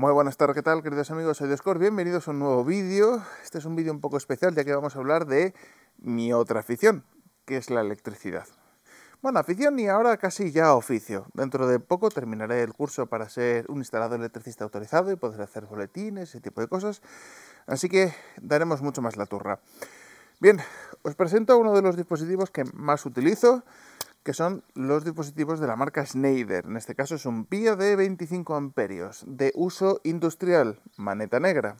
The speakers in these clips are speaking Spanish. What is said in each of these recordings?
Muy buenas tardes, ¿qué tal queridos amigos? Soy Discord, bienvenidos a un nuevo vídeo. Este es un vídeo un poco especial ya que vamos a hablar de mi otra afición, que es la electricidad. Bueno, afición y ahora casi ya oficio. Dentro de poco terminaré el curso para ser un instalador electricista autorizado y poder hacer boletines, ese tipo de cosas. Así que daremos mucho más la turra. Bien, os presento uno de los dispositivos que más utilizo que son los dispositivos de la marca Schneider. En este caso es un PIA de 25 amperios, de uso industrial, maneta negra.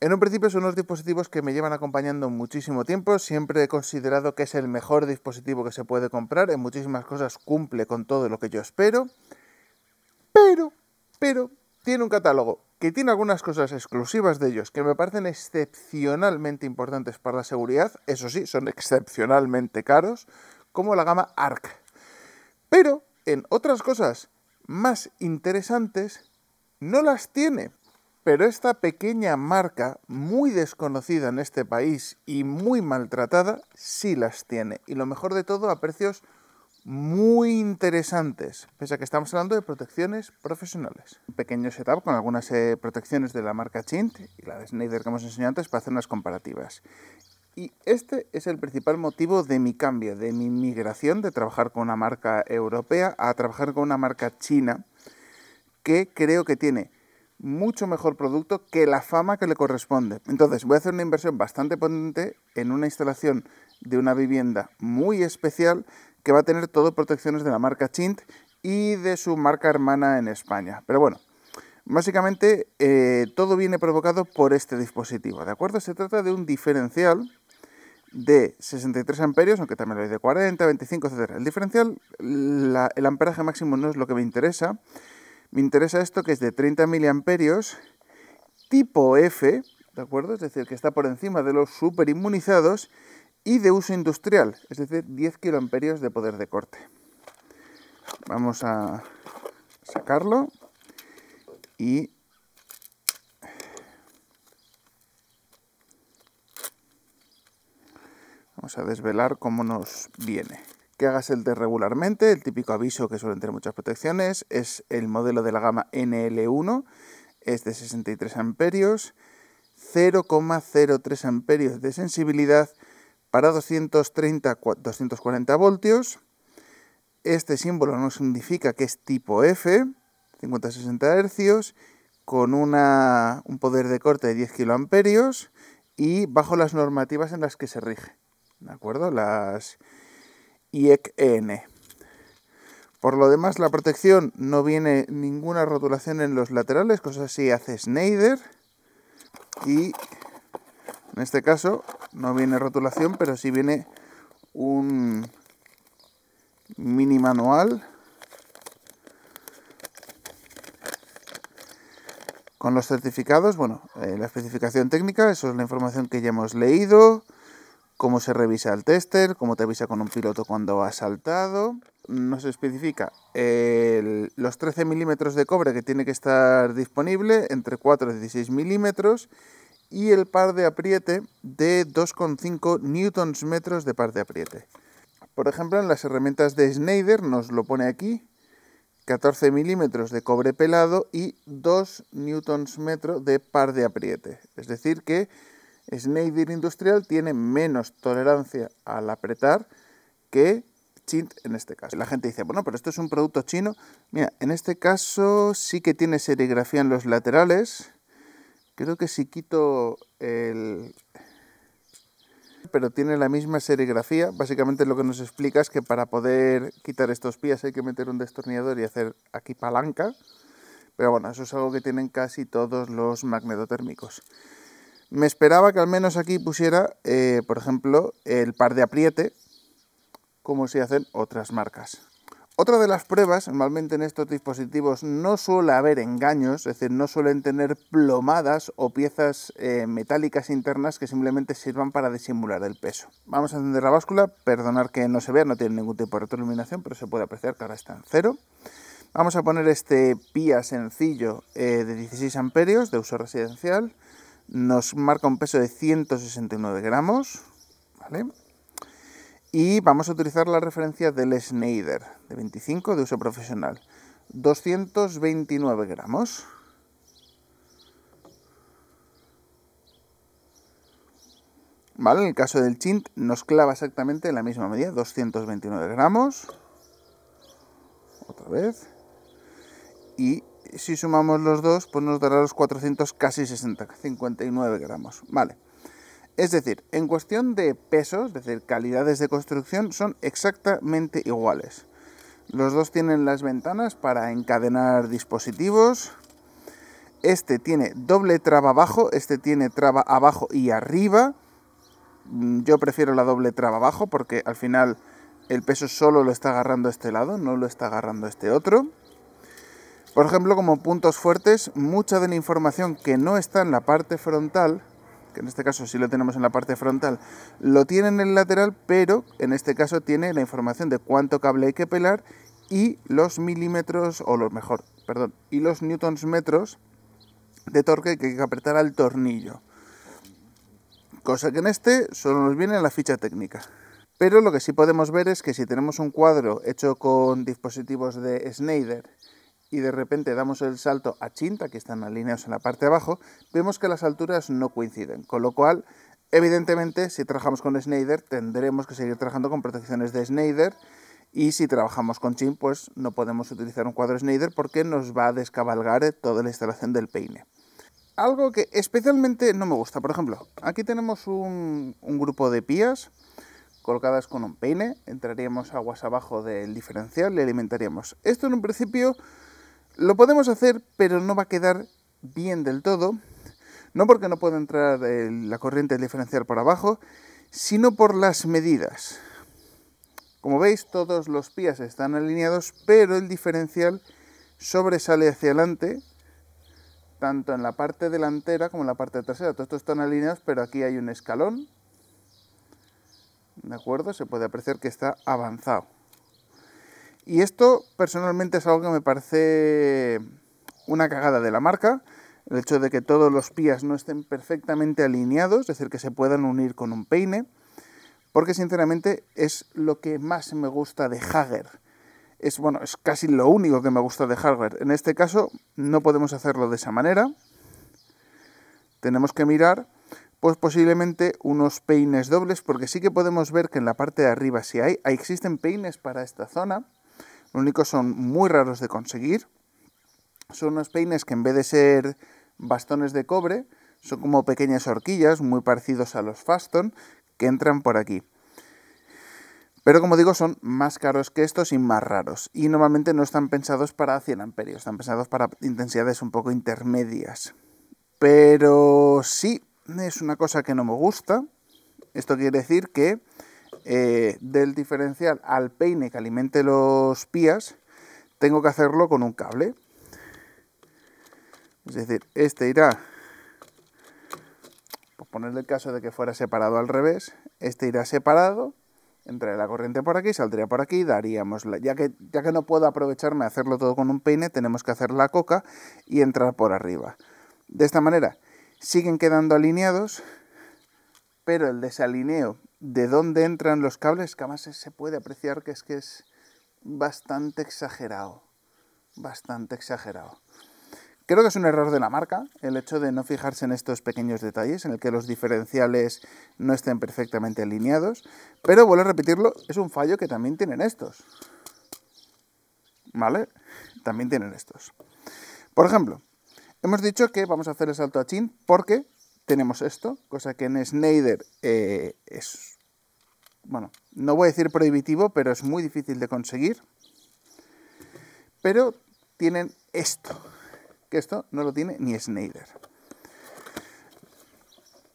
En un principio son unos dispositivos que me llevan acompañando muchísimo tiempo, siempre he considerado que es el mejor dispositivo que se puede comprar, en muchísimas cosas cumple con todo lo que yo espero, pero, pero, tiene un catálogo que tiene algunas cosas exclusivas de ellos que me parecen excepcionalmente importantes para la seguridad, eso sí, son excepcionalmente caros, como la gama ARC. Pero en otras cosas más interesantes no las tiene. Pero esta pequeña marca, muy desconocida en este país y muy maltratada, sí las tiene. Y lo mejor de todo, a precios muy interesantes, pese a que estamos hablando de protecciones profesionales. Un pequeño setup con algunas eh, protecciones de la marca Chint y la de Snyder que hemos enseñado antes para hacer unas comparativas. Y este es el principal motivo de mi cambio, de mi migración de trabajar con una marca europea a trabajar con una marca china que creo que tiene mucho mejor producto que la fama que le corresponde. Entonces voy a hacer una inversión bastante potente en una instalación de una vivienda muy especial que va a tener todo protecciones de la marca Chint y de su marca hermana en España. Pero bueno, básicamente eh, todo viene provocado por este dispositivo, ¿de acuerdo? Se trata de un diferencial de 63 amperios, aunque también lo hay de 40, 25, etc. El diferencial, el amperaje máximo no es lo que me interesa. Me interesa esto que es de 30 miliamperios tipo F, ¿de acuerdo? Es decir, que está por encima de los inmunizados y de uso industrial, es decir, 10 kiloamperios de poder de corte. Vamos a sacarlo y a desvelar cómo nos viene. Que hagas el test regularmente, el típico aviso que suelen tener muchas protecciones, es el modelo de la gama NL1, es de 63 amperios, 0,03 amperios de sensibilidad para 230 240 voltios. Este símbolo no significa que es tipo F, 50-60 Hz, con un poder de corte de 10 kiloamperios y bajo las normativas en las que se rige. ¿de acuerdo? Las IEC-EN. Por lo demás, la protección no viene ninguna rotulación en los laterales, cosa así hace Snyder. Y en este caso no viene rotulación, pero sí viene un mini manual con los certificados. Bueno, eh, la especificación técnica, eso es la información que ya hemos leído cómo se revisa el tester, cómo te avisa con un piloto cuando ha saltado. Nos especifica los 13 milímetros de cobre que tiene que estar disponible, entre 4 y 16 milímetros, y el par de apriete de 2,5 newtons metros de par de apriete. Por ejemplo, en las herramientas de Schneider nos lo pone aquí, 14 milímetros de cobre pelado y 2 newtons metro de par de apriete. Es decir que Snider industrial tiene menos tolerancia al apretar que Chint en este caso. La gente dice, bueno, pero esto es un producto chino. Mira, en este caso sí que tiene serigrafía en los laterales. Creo que si quito el... Pero tiene la misma serigrafía. Básicamente lo que nos explica es que para poder quitar estos pies hay que meter un destornillador y hacer aquí palanca. Pero bueno, eso es algo que tienen casi todos los magnetotérmicos. Me esperaba que al menos aquí pusiera, eh, por ejemplo, el par de apriete, como se hacen otras marcas. Otra de las pruebas, normalmente en estos dispositivos no suele haber engaños, es decir, no suelen tener plomadas o piezas eh, metálicas internas que simplemente sirvan para disimular el peso. Vamos a encender la báscula, perdonar que no se vea, no tiene ningún tipo de retroiluminación, pero se puede apreciar que ahora está en cero. Vamos a poner este pía sencillo eh, de 16 amperios de uso residencial nos marca un peso de 169 gramos, ¿vale? Y vamos a utilizar la referencia del Schneider de 25 de uso profesional, 229 gramos. ¿Vale? En el caso del chint nos clava exactamente la misma medida, 229 gramos. Otra vez. Y si sumamos los dos, pues nos dará los 400 casi 59 gramos. Vale. Es decir, en cuestión de pesos, es decir, calidades de construcción, son exactamente iguales. Los dos tienen las ventanas para encadenar dispositivos. Este tiene doble traba abajo, este tiene traba abajo y arriba. Mm, yo prefiero la doble traba abajo porque al final el peso solo lo está agarrando este lado, no lo está agarrando este otro. Por ejemplo, como puntos fuertes, mucha de la información que no está en la parte frontal, que en este caso sí lo tenemos en la parte frontal, lo tiene en el lateral, pero en este caso tiene la información de cuánto cable hay que pelar y los milímetros, o lo mejor, perdón, y los newtons metros de torque que hay que apretar al tornillo. Cosa que en este solo nos viene en la ficha técnica. Pero lo que sí podemos ver es que si tenemos un cuadro hecho con dispositivos de Schneider y de repente damos el salto a Chinta, que están alineados en la parte de abajo, vemos que las alturas no coinciden, con lo cual, evidentemente, si trabajamos con Schneider, tendremos que seguir trabajando con protecciones de Schneider, y si trabajamos con Chin, pues no podemos utilizar un cuadro Schneider porque nos va a descabalgar toda la instalación del peine. Algo que especialmente no me gusta, por ejemplo, aquí tenemos un, un grupo de pías, colocadas con un peine, entraríamos aguas abajo del diferencial y alimentaríamos. Esto en un principio lo podemos hacer, pero no va a quedar bien del todo. No porque no pueda entrar eh, la corriente diferencial por abajo, sino por las medidas. Como veis, todos los pies están alineados, pero el diferencial sobresale hacia adelante, tanto en la parte delantera como en la parte trasera. Todos estos están alineados, pero aquí hay un escalón. ¿De acuerdo? Se puede apreciar que está avanzado. Y esto personalmente es algo que me parece una cagada de la marca, el hecho de que todos los pías no estén perfectamente alineados, es decir, que se puedan unir con un peine, porque sinceramente es lo que más me gusta de Hager. Es bueno, es casi lo único que me gusta de Hager. En este caso no podemos hacerlo de esa manera. Tenemos que mirar pues posiblemente unos peines dobles, porque sí que podemos ver que en la parte de arriba si hay, existen peines para esta zona, lo único son muy raros de conseguir. Son unos peines que en vez de ser bastones de cobre, son como pequeñas horquillas, muy parecidos a los Faston, que entran por aquí. Pero como digo, son más caros que estos y más raros. Y normalmente no están pensados para 100 amperios, están pensados para intensidades un poco intermedias. Pero sí, es una cosa que no me gusta. Esto quiere decir que eh, del diferencial al peine que alimente los pías, tengo que hacerlo con un cable. Es decir, este irá, por ponerle el caso de que fuera separado al revés, este irá separado, entraría la corriente por aquí, saldría por aquí, daríamos ya que ya que no puedo aprovecharme de hacerlo todo con un peine, tenemos que hacer la coca y entrar por arriba. De esta manera siguen quedando alineados pero el desalineo de dónde entran los cables, que además se puede apreciar que es que es bastante exagerado, bastante exagerado. Creo que es un error de la marca el hecho de no fijarse en estos pequeños detalles, en el que los diferenciales no estén perfectamente alineados, pero vuelvo a repetirlo, es un fallo que también tienen estos. ¿Vale? También tienen estos. Por ejemplo, hemos dicho que vamos a hacer el salto a chin porque tenemos esto, cosa que en Snyder eh, es, bueno, no voy a decir prohibitivo, pero es muy difícil de conseguir. Pero tienen esto, que esto no lo tiene ni Snyder.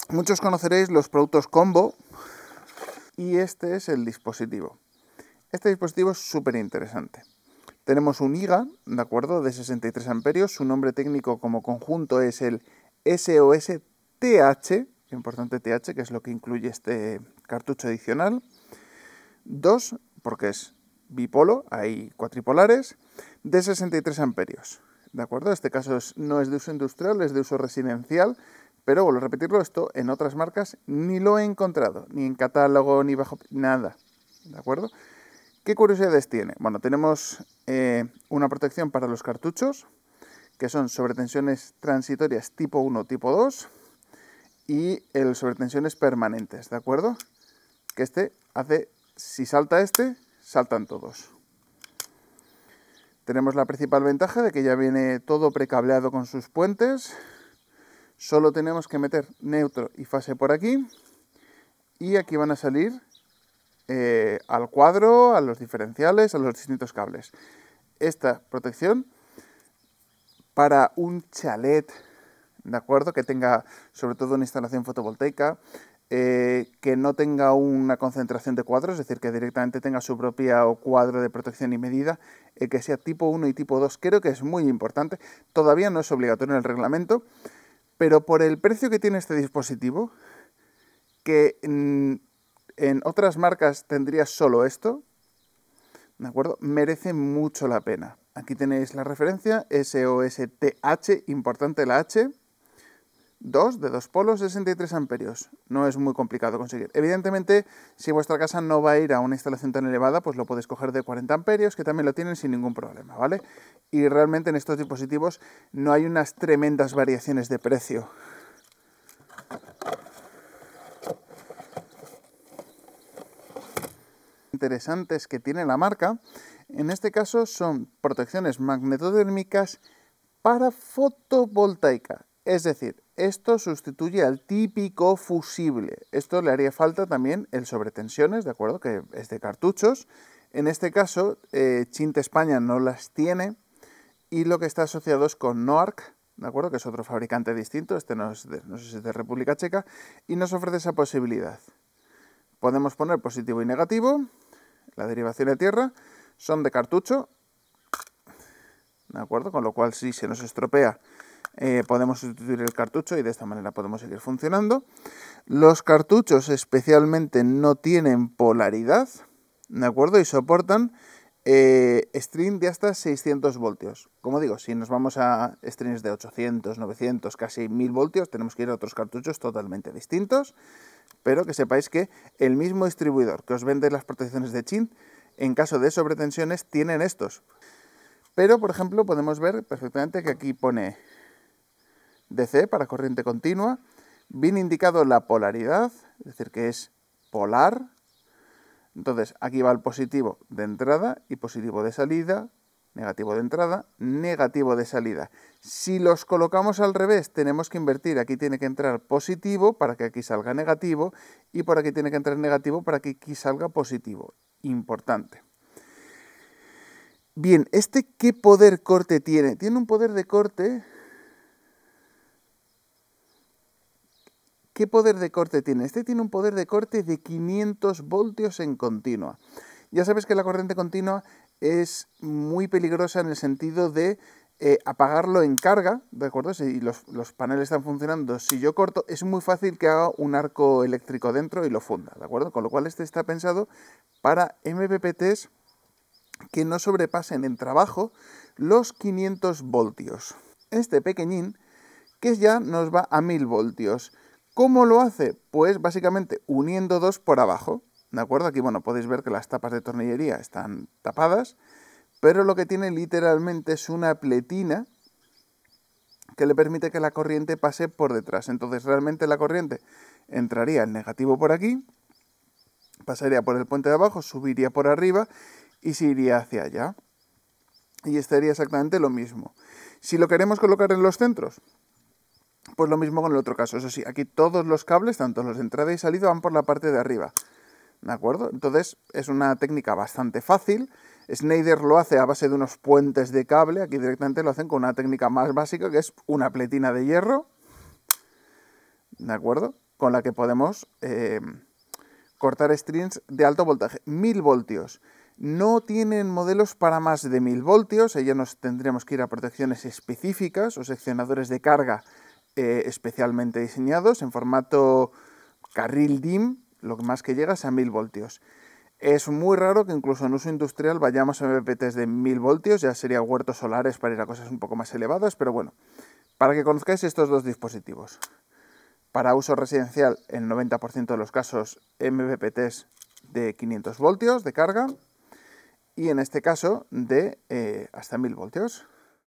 Muchos conoceréis los productos combo y este es el dispositivo. Este dispositivo es súper interesante. Tenemos un IGA, ¿de acuerdo? De 63 amperios. Su nombre técnico como conjunto es el SOS TH, importante TH, que es lo que incluye este cartucho adicional. 2, porque es bipolo, hay cuatripolares, de 63 amperios. ¿De acuerdo? Este caso no es de uso industrial, es de uso residencial, pero vuelvo a repetirlo, esto en otras marcas ni lo he encontrado, ni en catálogo, ni bajo nada. ¿De acuerdo? ¿Qué curiosidades tiene? Bueno, tenemos eh, una protección para los cartuchos, que son sobretensiones transitorias tipo 1, tipo 2, y el sobre permanentes, ¿de acuerdo? Que este hace, si salta este, saltan todos. Tenemos la principal ventaja de que ya viene todo precableado con sus puentes. Solo tenemos que meter neutro y fase por aquí. Y aquí van a salir eh, al cuadro, a los diferenciales, a los distintos cables. Esta protección para un chalet ¿de acuerdo? Que tenga sobre todo una instalación fotovoltaica, eh, que no tenga una concentración de cuadros, es decir, que directamente tenga su propia cuadro de protección y medida, eh, que sea tipo 1 y tipo 2, creo que es muy importante, todavía no es obligatorio en el reglamento, pero por el precio que tiene este dispositivo, que en, otras marcas tendría solo esto, ¿de acuerdo? Merece mucho la pena. Aquí tenéis la referencia, SOSTH, importante la H, 2 de 2 polos, 63 amperios. No es muy complicado conseguir. Evidentemente, si vuestra casa no va a ir a una instalación tan elevada, pues lo podéis coger de 40 amperios, que también lo tienen sin ningún problema, ¿vale? Y realmente en estos dispositivos no hay unas tremendas variaciones de precio. Interesantes que tiene la marca, en este caso son protecciones magnetodérmicas para fotovoltaica. Es decir, esto sustituye al típico fusible. Esto le haría falta también el sobretensiones, ¿de acuerdo? Que es de cartuchos. En este caso, eh, España no las tiene y lo que está asociado es con Noarc, ¿de acuerdo? Que es otro fabricante distinto, este no, es de, sé si es de República Checa, y nos ofrece esa posibilidad. Podemos poner positivo y negativo, la derivación de tierra, son de cartucho, ¿de acuerdo? Con lo cual, si se nos estropea, eh, podemos sustituir el cartucho y de esta manera podemos seguir funcionando. Los cartuchos especialmente no tienen polaridad, ¿de acuerdo? Y soportan eh, string de hasta 600 voltios. Como digo, si nos vamos a strings de 800, 900, casi 1000 voltios, tenemos que ir a otros cartuchos totalmente distintos. Pero que sepáis que el mismo distribuidor que os vende las protecciones de chint en caso de sobretensiones, tienen estos. Pero, por ejemplo, podemos ver perfectamente que aquí pone DC para corriente continua. Bien indicado la polaridad, es decir, que es polar. Entonces, aquí va el positivo de entrada y positivo de salida, negativo de entrada, negativo de salida. Si los colocamos al revés, tenemos que invertir. Aquí tiene que entrar positivo para que aquí salga negativo y por aquí tiene que entrar negativo para que aquí salga positivo. Importante. Bien, ¿este qué poder corte tiene? Tiene un poder de corte ¿Qué poder de corte tiene? Este tiene un poder de corte de 500 voltios en continua. Ya sabes que la corriente continua es muy peligrosa en el sentido de eh, apagarlo en carga, ¿de acuerdo? Si los, los, paneles están funcionando, si yo corto, es muy fácil que haga un arco eléctrico dentro y lo funda, ¿de acuerdo? Con lo cual este está pensado para MPPTs que no sobrepasen en trabajo los 500 voltios. Este pequeñín, que ya nos va a 1000 voltios. ¿Cómo lo hace? Pues básicamente uniendo dos por abajo. ¿De acuerdo? Aquí, bueno, podéis ver que las tapas de tornillería están tapadas, pero lo que tiene literalmente es una pletina que le permite que la corriente pase por detrás. Entonces, realmente la corriente entraría en negativo por aquí, pasaría por el puente de abajo, subiría por arriba y se iría hacia allá. Y estaría exactamente lo mismo. Si lo queremos colocar en los centros, pues lo mismo con el otro caso. Eso sí, aquí todos los cables, tanto los de entrada y salida, van por la parte de arriba. ¿De acuerdo? Entonces es una técnica bastante fácil. Snyder lo hace a base de unos puentes de cable. Aquí directamente lo hacen con una técnica más básica que es una pletina de hierro. ¿De acuerdo? Con la que podemos eh, cortar strings de alto voltaje. 1000 voltios. No tienen modelos para más de 1000 voltios. Ahí ya nos tendríamos que ir a protecciones específicas o seccionadores de carga eh, especialmente diseñados en formato carril DIM, lo más que llega es a 1000 voltios. Es muy raro que incluso en uso industrial vayamos a MVPTs de 1000 voltios, ya sería huertos solares para ir a cosas un poco más elevadas, pero bueno, para que conozcáis estos dos dispositivos. Para uso residencial, el 90% de los casos MVPTs de 500 voltios de carga y en este caso de eh, hasta 1000 voltios.